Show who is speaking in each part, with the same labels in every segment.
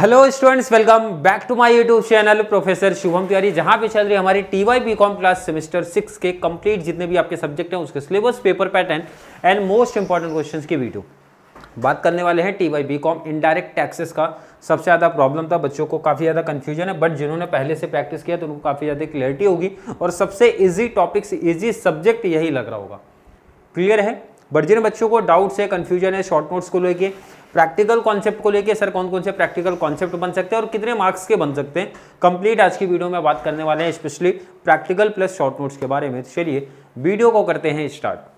Speaker 1: hello students welcome back to my YouTube channel professor Shubham Tiwari जहां पे चल रही हमारी T Y B com class semester six के कंप्लीट जितने भी आपके सब्जेक्ट हैं उसके syllabus paper pattern and most important questions की वीडियो बात करने वाले हैं T Y B com indirect taxes का सबसे ज़्यादा प्रॉब्लम था बच्चों को काफ़ी ज़्यादा कन्फ्यूजन है बट जिन्होंने पहले से प्रैक्टिस किया तो उनको काफ़ी ज़्यादा क्लैरिटी होगी और सबसे ईजी टॉपिक्स ईजी सब्जेक्ट यही लग रहा होगा क्लियर है बट जिन बच्चों को डाउट्स है कन्फ्यूजन है शॉर्ट नोट्स को लेके प्रैक्टिकल कॉन्सेप्ट को लेके सर कौन कौन से प्रैक्टिकल कॉन्सेप्ट बन सकते हैं और कितने मार्क्स के बन सकते हैं कंप्लीट आज की वीडियो में बात करने वाले हैं specially practical plus short notes के बारे में चलिए वीडियो को करते हैं स्टार्ट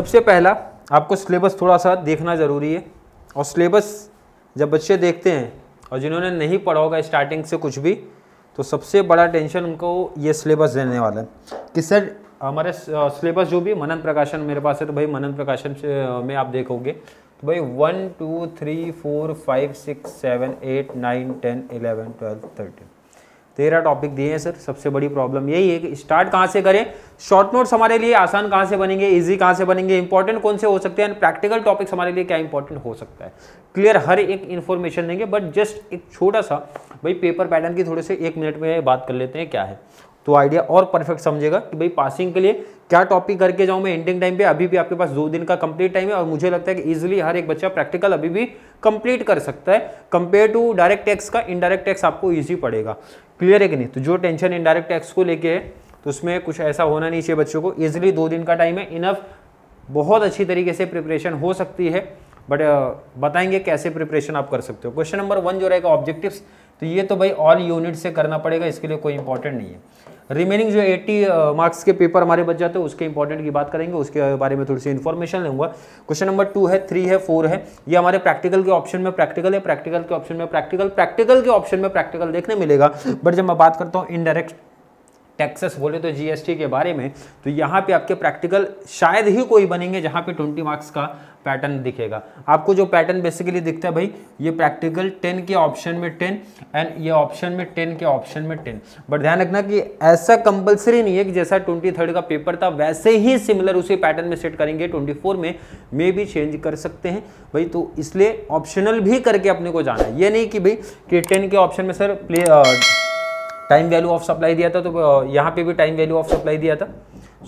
Speaker 1: सबसे पहला आपको सिलेबस थोड़ा सा देखना ज़रूरी है और सिलेबस जब बच्चे देखते हैं और जिन्होंने नहीं पढ़ा होगा स्टार्टिंग से कुछ भी तो सबसे बड़ा टेंशन उनको ये सिलेबस देने वाला है कि सर हमारे सिलेबस जो भी मनन प्रकाशन मेरे पास है तो भाई मनन प्रकाशन में आप देखोगे तो भाई one two three four five six seven eight nine ten eleven twelve thirteen तेरह टॉपिक दिए हैं सर सबसे बड़ी प्रॉब्लम यही है कि स्टार्ट कहाँ से करें शॉर्ट नोट्स हमारे लिए आसान कहाँ से बनेंगे इजी कहाँ से बनेंगे इंपॉर्टेंट कौन से हो सकते हैं प्रैक्टिकल टॉपिक्स हमारे लिए क्या इंपॉर्टेंट हो सकता है क्लियर हर एक इन्फॉर्मेशन देंगे बट जस्ट एक छोटा सा भाई पेपर पैटर्न की थोड़े से एक मिनट में बात कर लेते हैं क्या है तो आइडिया और परफेक्ट समझेगा कि भाई पासिंग के लिए क्या टॉपिक करके जाऊँ मैं एंडिंग टाइम पे अभी भी आपके पास दो दिन का कंप्लीट टाइम है और मुझे लगता है कि ईजिली हर एक बच्चा प्रैक्टिकल अभी भी कंप्लीट कर सकता है कंपेयर टू डायरेक्ट टैक्स का इनडायरेक्ट टैक्स आपको ईजी पड़ेगा क्लियर है कि नहीं तो जो टेंशन इनडायरेक्ट टैक्स को लेके है तो उसमें कुछ ऐसा होना नहीं चाहिए बच्चों को ईजिली दो दिन का टाइम है इनफ बहुत अच्छी तरीके से प्रिपरेशन हो सकती है बट बताएंगे कैसे प्रिपरेशन आप कर सकते हो क्वेश्चन नंबर वन जो रहेगा ऑब्जेक्टिव्स तो ये तो भाई ऑल यूनिट से करना पड़ेगा इसके लिए कोई इंपॉर्टेंट नहीं है रिमेनिंग जो 80 मार्क्स uh, के पेपर हमारे बच जाते हैं उसके इंपॉर्टेंट की बात करेंगे उसके बारे में थोड़ी सी इन्फॉर्मेशन लूंगा क्वेश्चन नंबर टू है थ्री है फोर है ये हमारे प्रैक्टिकल के ऑप्शन में प्रैक्टिकल है प्रैक्टिकल के ऑप्शन में प्रैक्टिकल प्रैक्टिकल के ऑप्शन में प्रैक्टिकल देखने मिलेगा बट जब मैं बात करता हूँ इनडायरेक्ट टैक्सेस बोले तो जीएसटी के बारे में तो यहाँ पे आपके प्रैक्टिकल शायद ही कोई बनेंगे जहाँ पे 20 मार्क्स का पैटर्न दिखेगा आपको जो पैटर्न बेसिकली दिखता है भाई ये प्रैक्टिकल टेन के ऑप्शन में टेन एंड ये ऑप्शन में टेन के ऑप्शन में टेन बट ध्यान रखना कि ऐसा कंपलसरी नहीं है कि जैसा ट्वेंटी थर्ड का पेपर था वैसे ही सिमिलर उसी पैटर्न में सेट करेंगे ट्वेंटी फोर में मे भी चेंज कर सकते हैं भाई तो इसलिए ऑप्शनल भी करके अपने को जाना है ये नहीं कि भाई कि टेन के ऑप्शन में सर प्ले आ, टाइम वैल्यू ऑफ सप्लाई दिया था तो यहाँ पे भी टाइम वैल्यू ऑफ सप्लाई दिया था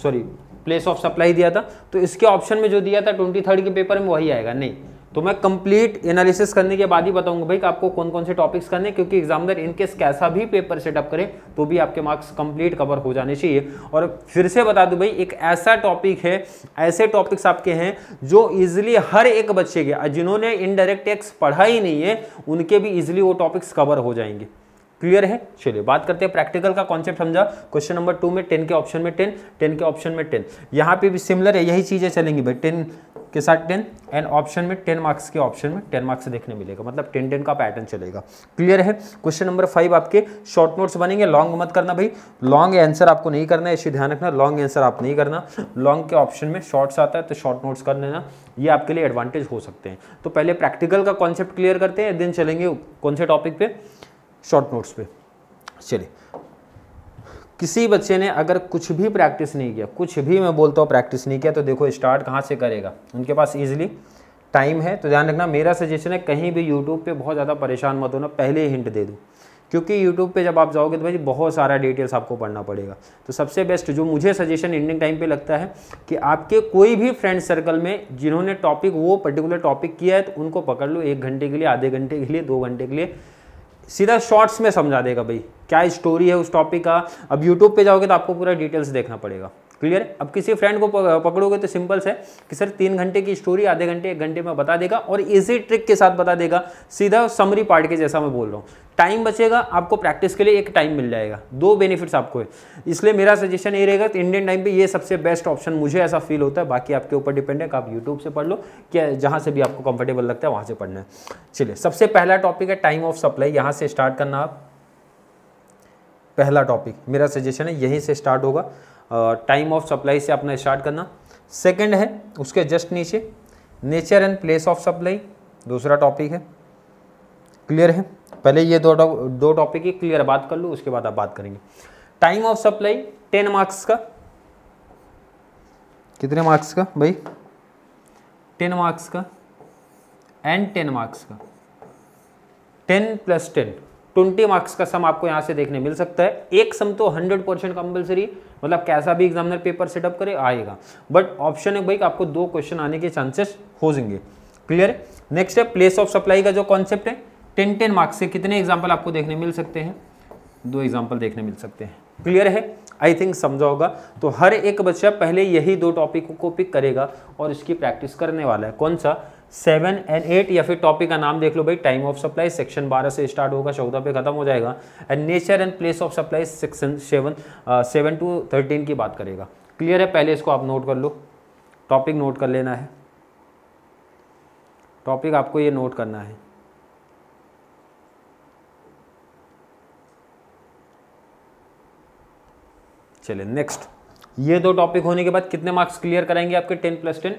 Speaker 1: सॉरी प्लेस ऑफ सप्लाई दिया था तो इसके ऑप्शन में जो दिया था ट्वेंटी थर्ड के पेपर में वही आएगा नहीं तो मैं कंप्लीट एनालिसिस करने के बाद ही बताऊंगा भाई कि आपको कौन कौन से टॉपिक्स करने क्योंकि एग्जामिनर इनकेस कैसा भी पेपर सेटअप करें तो भी आपके मार्क्स कंप्लीट कवर हो जाने चाहिए और फिर से बता दूं भाई एक ऐसा टॉपिक है ऐसे टॉपिक्स आपके हैं जो इजिली हर एक बच्चे के जिन्होंने इनडायरेक्ट टैक्स पढ़ा ही नहीं है उनके भी इजिली वो टॉपिक्स कवर हो जाएंगे क्लियर है चलिए बात करते हैं प्रैक्टिकल का कॉन्सेप्ट समझा क्वेश्चन नंबर टू में टेन के ऑप्शन में टेन टेन के ऑप्शन में टेन यहाँ पे भी सिमिलर है यही चीज़ें चलेंगी भाई टेन के साथ टेन एंड ऑप्शन में टेन मार्क्स के ऑप्शन में टेन मार्क्स देखने मिलेगा मतलब टेन टेन का पैटर्न चलेगा क्लियर है क्वेश्चन नंबर फाइव आपके शॉर्ट नोट्स बनेंगे लॉन्ग मत करना भाई लॉन्ग आंसर आपको नहीं करना है इसे ध्यान रखना लॉन्ग आंसर आप नहीं करना लॉन्ग के ऑप्शन में शॉर्ट्स आता है तो शॉर्ट नोट्स कर लेना ये आपके लिए एडवांटेज हो सकते हैं तो पहले प्रैक्टिकल का कॉन्सेप्ट क्लियर करते हैं देन चलेंगे कौन से टॉपिक पे शॉर्ट नोट्स पे चलिए किसी बच्चे ने अगर कुछ भी प्रैक्टिस नहीं किया कुछ भी मैं बोलता हूँ प्रैक्टिस नहीं किया तो देखो स्टार्ट कहाँ से करेगा उनके पास ईजिली टाइम है तो ध्यान रखना मेरा सजेशन है कहीं भी यूट्यूब पे बहुत ज़्यादा परेशान मत होना पहले ही हिंट दे दूँ क्योंकि यूट्यूब पे जब आप जाओगे तो भाई बहुत सारा डिटेल्स आपको पढ़ना पड़ेगा तो सबसे बेस्ट जो मुझे सजेशन इंडियन टाइम पे लगता है कि आपके कोई भी फ्रेंड सर्कल में जिन्होंने टॉपिक वो पर्टिकुलर टॉपिक किया है तो उनको पकड़ लो एक घंटे के लिए आधे घंटे के लिए दो घंटे के लिए सीधा शॉर्ट्स में समझा देगा भाई क्या स्टोरी है उस टॉपिक का अब यूट्यूब पे जाओगे तो आपको पूरा डिटेल्स देखना पड़ेगा क्लियर अब किसी फ्रेंड को पकड़ोगे तो सिंपल से कि सर तीन घंटे की स्टोरी आधे घंटे एक घंटे में बता देगा और इजी ट्रिक के साथ बता देगा सीधा समरी पार्ट के जैसा मैं बोल रहा हूँ टाइम बचेगा आपको प्रैक्टिस के लिए एक टाइम मिल जाएगा दो बेनिफिट्स आपको है इसलिए मेरा सजेशन ये रहेगा तो इंडियन टाइम पे ये सबसे बेस्ट ऑप्शन मुझे ऐसा फील होता है बाकी आपके ऊपर डिपेंड है कि आप यूट्यूब से पढ़ लो क्या जहाँ से भी आपको कंफर्टेबल लगता है वहाँ से पढ़ना है चलिए सबसे पहला टॉपिक है टाइम ऑफ सप्लाई यहाँ से स्टार्ट करना आप पहला टॉपिक मेरा सजेशन है यहीं से स्टार्ट होगा टाइम ऑफ सप्लाई से अपना स्टार्ट करना सेकेंड है उसके जस्ट नीचे nature and place of supply दूसरा टॉपिक है क्लियर है पहले ये दो दो टॉपिक की क्लियर बात कर लूँ उसके बाद आप बात करेंगे time of supply ten marks का कितने मार्क्स का भाई टेन मार्क्स का एंड टेन मार्क्स का ten plus ten twenty marks का सम आपको यहाँ से देखने मिल सकता है एक सम तो हंड्रेड परसेंट कंपल्सरी मतलब कैसा भी एग्जामिनर पेपर सेटअप करे आएगा बट ऑप्शन है भाई आपको दो क्वेश्चन आने के चांसेस हो जाएंगे क्लियर नेक्स्ट है प्लेस ऑफ सप्लाई का जो कॉन्सेप्ट है टेन टेन मार्क्स से कितने एग्जाम्पल आपको देखने मिल सकते हैं दो एग्जाम्पल देखने मिल सकते हैं क्लियर है आई थिंक समझा होगा तो हर एक बच्चा पहले यही दो टॉपिक को पिक करेगा और इसकी प्रैक्टिस करने वाला है कौन सा सेवन एंड एट या फिर टॉपिक का नाम देख लो भाई टाइम ऑफ सप्लाई सेक्शन बारह से स्टार्ट होगा चौदह पे खत्म हो जाएगा and nature and place of supply section seven seven to thirteen की बात करेगा क्लियर है पहले इसको आप नोट कर लो टॉपिक नोट कर लेना है टॉपिक आपको ये नोट करना है चलिए नेक्स्ट ये दो टॉपिक होने के बाद कितने मार्क्स क्लियर कराएंगे आपके टेन प्लस टेन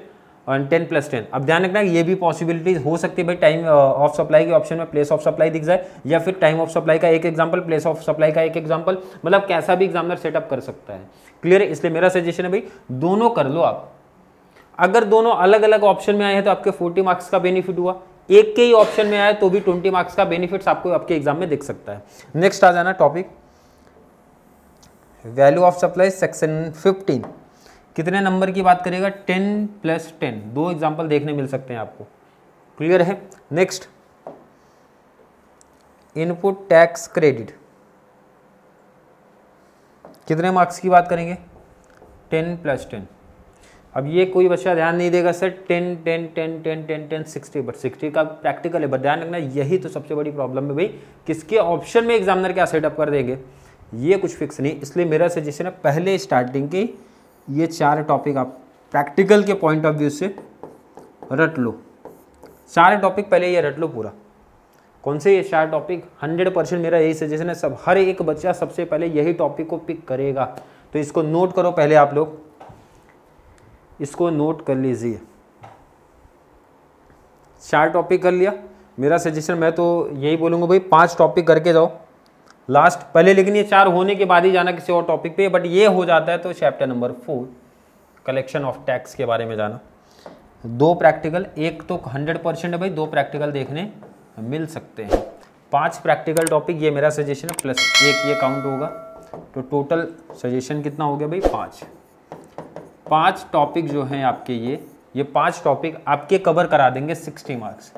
Speaker 1: और टेन प्लस टेन अब ध्यान रखना ये भी पॉसिबिलिटीज हो सकती है भाई टाइम ऑफ सप्लाई के ऑप्शन में प्लेस ऑफ सप्लाई दिख जाए या फिर टाइम ऑफ सप्लाई का एक एग्जाम्पल प्लेस ऑफ सप्लाई का एक एग्जाम्पल मतलब कैसा भी एग्जामिनर सेटअप कर सकता है क्लियर है इसलिए मेरा सजेशन है भाई दोनों कर लो आप अगर दोनों अलग अलग ऑप्शन में आए हैं तो आपके फोर्टी मार्क्स का बेनिफिट हुआ एक के ही ऑप्शन में आए तो भी ट्वेंटी मार्क्स का बेनिफिट्स आपको आपके एग्जाम में दिख सकता है नेक्स्ट आ जाना topic value of supply section 15 कितने नंबर की बात करेगा टेन प्लस टेन दो एग्जाम्पल देखने मिल सकते हैं आपको क्लियर है नेक्स्ट इनपुट टैक्स क्रेडिट कितने मार्क्स की बात करेंगे टेन प्लस टेन अब ये कोई बच्चा ध्यान नहीं देगा sir ten ten ten ten ten ten sixty but sixty का प्रैक्टिकल है बट ध्यान रखना यही तो सबसे बड़ी प्रॉब्लम है भाई किसके ऑप्शन में एग्जामिनर क्या सेटअप कर देंगे ये कुछ फिक्स नहीं इसलिए मेरा सजेशन है पहले स्टार्टिंग के ये चार टॉपिक आप प्रैक्टिकल के पॉइंट ऑफ व्यू से रट लो सारे टॉपिक पहले ये रट लो पूरा कौन से ये चार टॉपिक हंड्रेड परसेंट मेरा यही सजेशन है सब हर एक बच्चा सबसे पहले यही टॉपिक को पिक करेगा तो इसको नोट करो पहले आप लोग इसको नोट कर लीजिए चार टॉपिक कर लिया मेरा सजेशन मैं तो यही बोलूँगा भाई पांच टॉपिक करके जाओ लास्ट पहले लेकिन ये चार होने के बाद ही जाना किसी और टॉपिक पे बट ये हो जाता है तो chapter number four collection of tax के बारे में जाना दो प्रैक्टिकल एक तो हंड्रेड परसेंट है भाई दो प्रैक्टिकल देखने मिल सकते हैं पांच प्रैक्टिकल टॉपिक ये मेरा सजेशन है प्लस एक ये काउंट होगा तो टोटल सजेशन कितना हो गया भाई पाँच पाँच टॉपिक जो हैं आपके ये ये पाँच टॉपिक आपके कवर करा देंगे सिक्सटी मार्क्स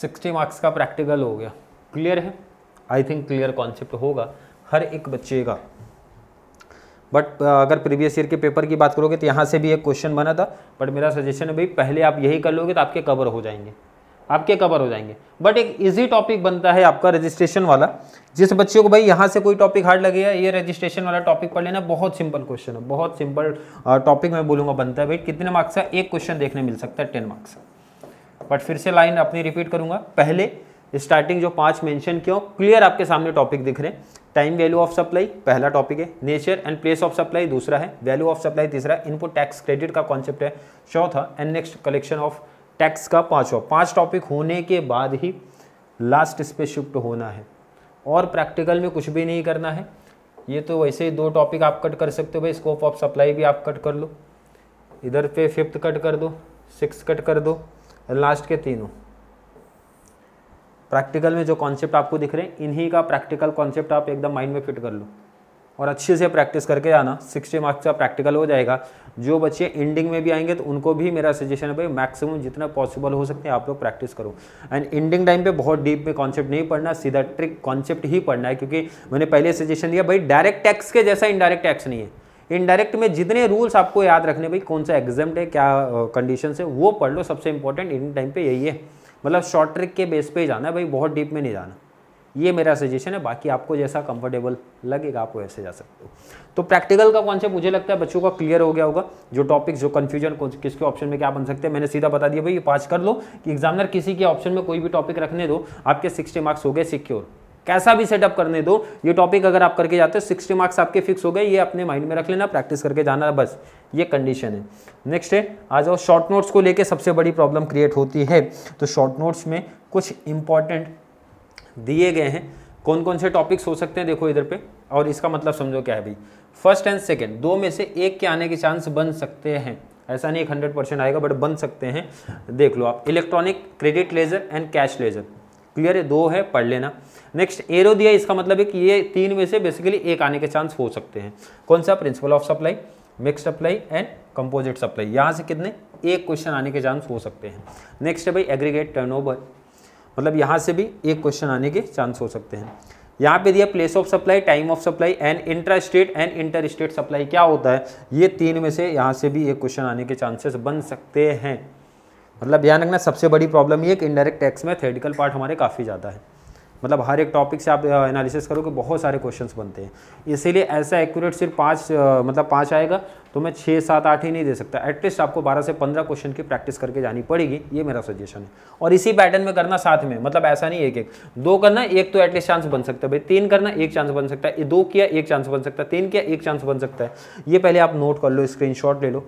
Speaker 1: सिक्सटी मार्क्स का प्रैक्टिकल हो गया क्लियर है आई थिंक क्लियर कॉन्सेप्ट होगा हर एक बच्चे का बट अगर प्रीवियस ईयर के पेपर की बात करोगे तो यहाँ से भी एक क्वेश्चन बना था बट मेरा सजेशन है भाई पहले आप यही कर लोगे तो आपके कवर हो जाएंगे आपके कवर हो जाएंगे बट एक इजी टॉपिक बनता है आपका रजिस्ट्रेशन वाला जिस बच्चे को भाई यहाँ से कोई टॉपिक हार्ड लगेगा ये रजिस्ट्रेशन वाला टॉपिक पढ़ लेना बहुत सिंपल क्वेश्चन है बहुत सिंपल टॉपिक मैं बोलूँगा बनता है भाई कितने मार्क्स का एक क्वेश्चन देखने मिल सकता है टेन मार्क्स का बट फिर से लाइन अपनी रिपीट करूंगा पहले स्टार्टिंग जो पांच मेंशन किया क्लियर आपके सामने टॉपिक दिख रहे हैं टाइम वैल्यू ऑफ सप्लाई पहला टॉपिक है nature and place of supply दूसरा है वैल्यू ऑफ सप्लाई तीसरा इनपुट टैक्स क्रेडिट का कॉन्सेप्ट है चौथा and next collection of tax का पांचवा पांच टॉपिक होने के बाद ही लास्ट इस पर शिफ्ट होना है और प्रैक्टिकल में कुछ भी नहीं करना है ये तो वैसे ही दो टॉपिक आप कट कर सकते हो भाई स्कोप ऑफ सप्लाई भी आप कट कर लो इधर पे फिफ्थ कट कर दो सिक्स कट कर दो लास्ट के तीनों प्रैक्टिकल में जो कॉन्सेप्ट आपको दिख रहे हैं इन्हीं का प्रैक्टिकल कॉन्सेप्ट आप एकदम माइंड में फिट कर लो और अच्छे से प्रैक्टिस करके आना सिक्सटी मार्क्स का प्रैक्टिकल हो जाएगा जो बच्चे एंडिंग में भी आएंगे तो उनको भी मेरा सजेशन है भाई मैक्सिमम जितना पॉसिबल हो सकते हैं आप लोग प्रैक्टिस करो एंड एंडिंग टाइम पे बहुत डीप में कॉन्सेप्ट नहीं पढ़ना सीधा ट्रिक कॉन्सेप्ट ही पढ़ना है क्योंकि मैंने पहले सजेशन दिया भाई डायरेक्ट टैक्स के जैसा इनडायरेक्ट टैक्स नहीं है इनडायरेक्ट में जितने रूल्स आपको याद रखने भाई कौन सा एग्जाम है क्या कंडीशन है वो पढ़ लो सबसे इंपॉर्टेंट इन टाइम पे यही है मतलब शॉर्ट ट्रिक के बेस पे ही जाना है भाई बहुत डीप में नहीं जाना ये मेरा सजेशन है बाकी आपको जैसा कंफर्टेबल लगेगा आप वैसे जा सकते हो तो प्रैक्टिकल का कौन से मुझे लगता है बच्चों का क्लियर हो गया होगा जो टॉपिक जो कन्फ्यूजन किसके ऑप्शन में क्या बन सकते हैं मैंने सीधा बता दिया भाई ये पास कर लो कि एग्जामिनर किसी के ऑप्शन में कोई भी टॉपिक रखने दो आपके सिक्सटी मार्क्स हो गए सिक्योर कैसा भी सेटअप करने दो ये टॉपिक अगर आप करके जाते हो सिक्सटी मार्क्स आपके फिक्स हो गए ये अपने माइंड में रख लेना प्रैक्टिस करके जाना बस ये कंडीशन है नेक्स्ट है आ जाओ शॉर्ट नोट्स को लेके सबसे बड़ी प्रॉब्लम क्रिएट होती है तो शॉर्ट नोट्स में कुछ इंपॉर्टेंट दिए गए हैं कौन कौन से टॉपिक्स हो सकते हैं देखो इधर पे और इसका मतलब समझो क्या है भाई फर्स्ट एंड सेकेंड दो में से एक के आने के चांस बन सकते हैं ऐसा नहीं एक हंड्रेड परसेंट आएगा बट बन सकते हैं देख लो आप electronic credit ledger and cash ledger clear है दो है पढ़ लेना नेक्स्ट एरो दिया इसका मतलब है कि ये तीन में से बेसिकली एक आने के चांस हो सकते हैं कौन सा principle of supply mixed supply and composite supply यहाँ से कितने एक क्वेश्चन आने के चांस हो सकते हैं नेक्स्ट है भाई एग्रीगेट टर्नओवर मतलब यहाँ से भी एक क्वेश्चन आने के चांस हो सकते हैं यहाँ पे दिया place of supply time of supply and intra state and inter state supply क्या होता है ये तीन में से यहाँ से भी एक क्वेश्चन आने के चांसेस बन सकते हैं मतलब ध्यान रखना सबसे बड़ी प्रॉब्लम ये कि इनडायरेक्ट टैक्स में थेटिकल पार्ट हमारे काफ़ी ज़्यादा है मतलब हर एक टॉपिक से आप एनालिसिस करो कि बहुत सारे क्वेश्चंस बनते हैं इसीलिए ऐसा एक्यूरेट सिर्फ पाँच मतलब पाँच आएगा तो मैं छः सात आठ ही नहीं दे सकता एटलीस्ट आपको बारह से पंद्रह क्वेश्चन की प्रैक्टिस करके जानी पड़ेगी ये मेरा सजेशन है और इसी पैटर्न में करना साथ में मतलब ऐसा नहीं एक एक दो करना एक तो एटलीस्ट चांस बन सकता है भाई तीन करना एक चांस बन सकता है दो किया एक चांस बन सकता है तीन किया एक चांस बन सकता है ये पहले आप नोट कर लो स्क्रीन ले लो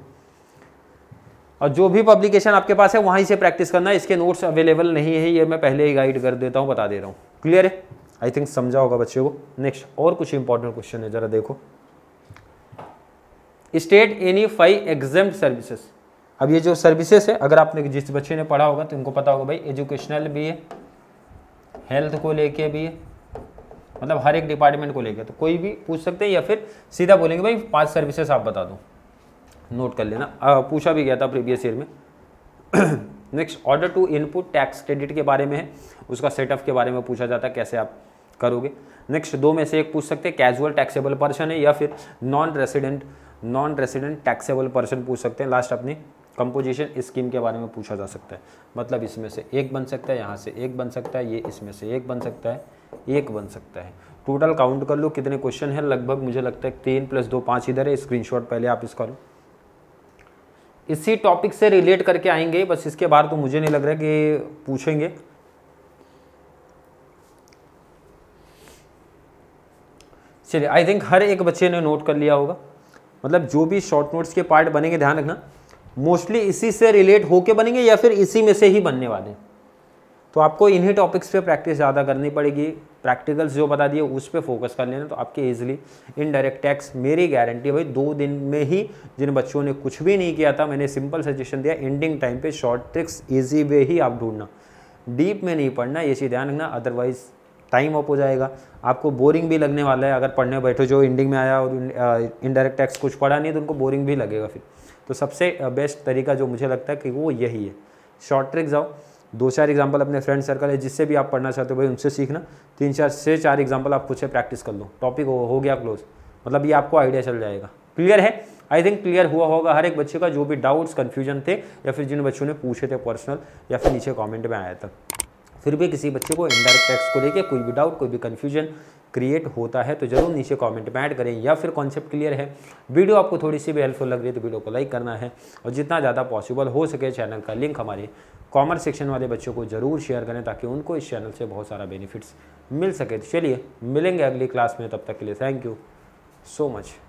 Speaker 1: और जो भी पब्लिकेशन आपके पास है वहीं से प्रैक्टिस करना इसके नोट्स अवेलेबल नहीं है ये मैं पहले ही गाइड कर देता हूँ बता दे रहा हूँ क्लियर है आई थिंक समझा होगा बच्चे को नेक्स्ट और कुछ इंपॉर्टेंट क्वेश्चन है जरा देखो state any five exam services अब ये जो सर्विसेज है अगर आपने जिस बच्चे ने पढ़ा होगा तो इनको पता होगा भाई एजुकेशनल भी है हेल्थ को लेके भी है मतलब हर एक डिपार्टमेंट को लेके तो कोई भी पूछ सकते हैं या फिर सीधा बोलेंगे भाई पांच सर्विसेज आप बता दो नोट कर लेना आ, पूछा भी गया था प्रीवियस ईयर में next order to input tax credit के बारे में है उसका सेटअप के बारे में पूछा जाता है कैसे आप करोगे नेक्स्ट दो में से एक पूछ सकते हैं कैजुअल टैक्सेबल पर्सन है या फिर non resident non resident taxable person पूछ सकते हैं लास्ट अपनी कंपोजिशन स्कीम के बारे में पूछा जा सकता है मतलब इसमें से एक बन सकता है यहाँ से एक बन सकता है ये इसमें से एक बन सकता है एक बन सकता है टोटल काउंट कर लो कितने क्वेश्चन है लगभग मुझे लगता है तीन प्लस दो पाँच इधर है स्क्रीनशॉट पहले आप इसका लो इसी टॉपिक से रिलेट करके आएंगे बस इसके बाहर तो मुझे नहीं लग रहा कि पूछेंगे चलिए आई थिंक हर एक बच्चे ने नोट कर लिया होगा मतलब जो भी शॉर्ट नोट्स के पार्ट बनेंगे ध्यान रखना मोस्टली इसी से रिलेट होके बनेंगे या फिर इसी में से ही बनने वाले हैं तो आपको इन्हीं टॉपिक्स पे प्रैक्टिस ज़्यादा करनी पड़ेगी प्रैक्टिकल्स जो बता दिए उस पर फोकस कर लेना तो आपके ईजिली इनडायरेक्ट टैक्स मेरी गारंटी भाई दो दिन में ही जिन बच्चों ने कुछ भी नहीं किया था मैंने सिंपल सजेशन दिया एंडिंग टाइम पे शॉर्ट ट्रिक्स ईजी वे ही आप ढूंढना डीप में नहीं पढ़ना ये चीज़ ध्यान रखना अदरवाइज टाइम अप हो जाएगा आपको बोरिंग भी लगने वाला है अगर पढ़ने बैठो जो एंडिंग में आया और इनडायरेक्ट टैक्स कुछ पढ़ा नहीं तो उनको बोरिंग भी लगेगा फिर तो सबसे बेस्ट तरीका जो मुझे लगता है कि वो यही है शॉर्ट ट्रिक्स आओ दो चार एग्जाम्पल अपने फ्रेंड सर्कल है जिससे भी आप पढ़ना चाहते हो भाई उनसे सीखना तीन चार से चार एग्जाम्पल आप खुद से प्रैक्टिस कर लो टॉपिक हो, हो गया क्लोज मतलब ये आपको आइडिया चल जाएगा क्लियर है आई थिंक क्लियर हुआ होगा हर एक बच्चे का जो भी डाउट्स कन्फ्यूजन थे या फिर जिन बच्चों ने पूछे थे पर्सनल या फिर नीचे कॉमेंट में आया था फिर भी किसी बच्चे को इनडायरेक्ट टैक्स को लेके कोई भी डाउट कोई भी कन्फ्यूजन क्रिएट होता है तो जरूर नीचे कमेंट में ऐड करें या फिर कॉन्सेप्ट क्लियर है वीडियो आपको थोड़ी सी भी हेल्पफुल लग रही है तो वीडियो को लाइक करना है और जितना ज़्यादा पॉसिबल हो सके चैनल का लिंक हमारे कॉमर्स सेक्शन वाले बच्चों को ज़रूर शेयर करें ताकि उनको इस चैनल से बहुत सारा बेनिफिट्स मिल सके तो चलिए मिलेंगे अगली क्लास में तब तक के लिए थैंक यू सो मच